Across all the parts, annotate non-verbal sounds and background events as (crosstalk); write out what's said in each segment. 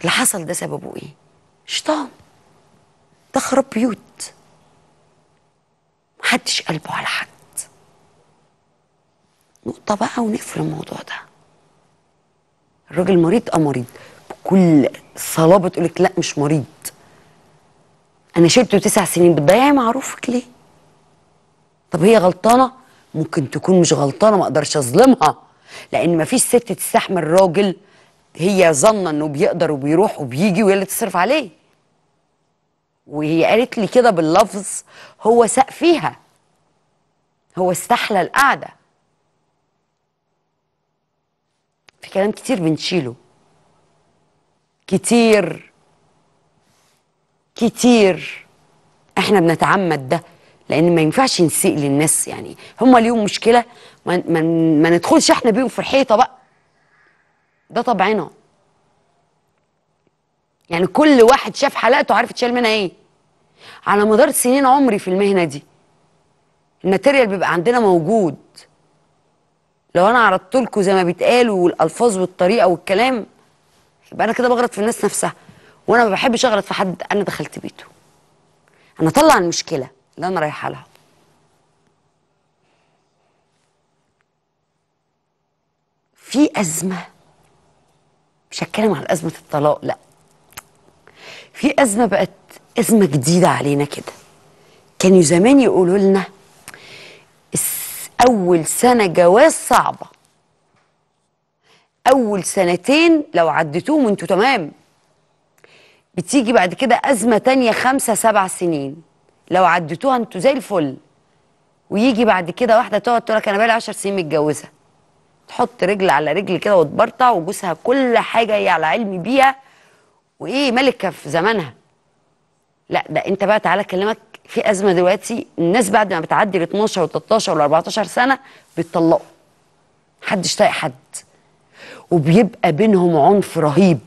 اللي حصل ده سببه ايه شيطان تخرب بيوت محدش قلبه على حد نقطه بقى ونقفل الموضوع ده الراجل مريض اه مريض بكل صلابه تقول لك لا مش مريض انا شلته تسع سنين بتضيعي معروفك ليه طب هي غلطانه ممكن تكون مش غلطانه ما اقدرش اظلمها لان مفيش ست تستحمل راجل هي ظن انه بيقدر وبيروح وبيجي وهي اللي تصرف عليه وهي قالت لي كده باللفظ هو ساق فيها هو استحلى القعده في كلام كتير بنشيله كتير كتير احنا بنتعمد ده لان ما ينفعش نسيء للناس يعني هم ليهم مشكله ما, ما, ما ندخلش احنا بيهم في الحيطه بقى ده طبعنا يعني كل واحد شاف حلقته عارف يتشال منها ايه على مدار سنين عمري في المهنه دي الماتيريال بيبقى عندنا موجود لو انا عرضت لكم زي ما بيتقالوا والالفاظ والطريقه والكلام يبقى انا كده بغلط في الناس نفسها وانا ما بحبش اغلط في حد انا دخلت بيته انا اطلع المشكله اللي انا رايحه لها في ازمه مش هتكلم عن ازمه الطلاق لا في ازمه بقت ازمه جديده علينا كده كانوا زمان يقولوا لنا اول سنه جواز صعبه اول سنتين لو عديتوهم انتوا تمام بتيجي بعد كده ازمه تانية خمسة سبع سنين لو عديتوها انتوا زي الفل ويجي بعد كده واحده تقعد تقول لك انا بقالي 10 سنين متجوزه تحط رجل على رجل كده وتبرطع وجوزها كل حاجه هي على علم بيها وايه ملكه في زمانها لا ده انت بقى تعالى اكلمك في ازمه دلوقتي الناس بعد ما بتعدي ال 12 وال 13 وال 14 سنه بيتطلقوا محدش طايق حد وبيبقى بينهم عنف رهيب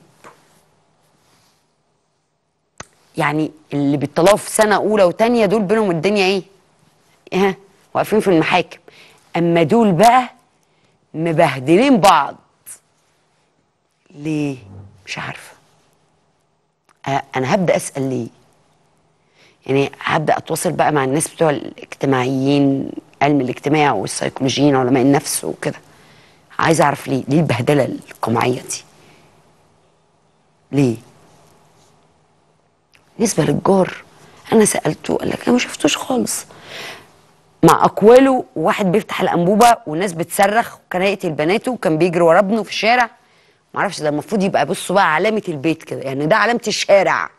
يعني اللي بيطلقوا في سنه اولى وثانيه دول بينهم الدنيا ايه ها واقفين في المحاكم اما دول بقى مبهدلين بعض ليه مش عارفه انا هبدا اسال ليه يعني هبدا اتواصل بقى مع الناس بتوع الاجتماعيين علم الاجتماع والسيكولوجيين علماء النفس وكده عايزه اعرف ليه ليه البهدله القمعيه دي ليه بالنسبه للجار انا سالته قال لك انا ما شفتوش خالص مع اقواله واحد بيفتح الانبوبه والناس بتصرخ وكان هيقتل بناته وكان بيجري ورا ابنه في الشارع معرفش ده المفروض يبقى بصوا بقى علامه البيت كده يعني ده علامه الشارع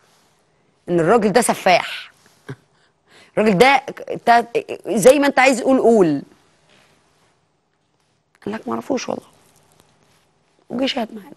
ان الراجل ده سفاح (laughs) الراجل ده زي ما انت عايز قول قول قال لك معرفوش والله وجه شاهد معانا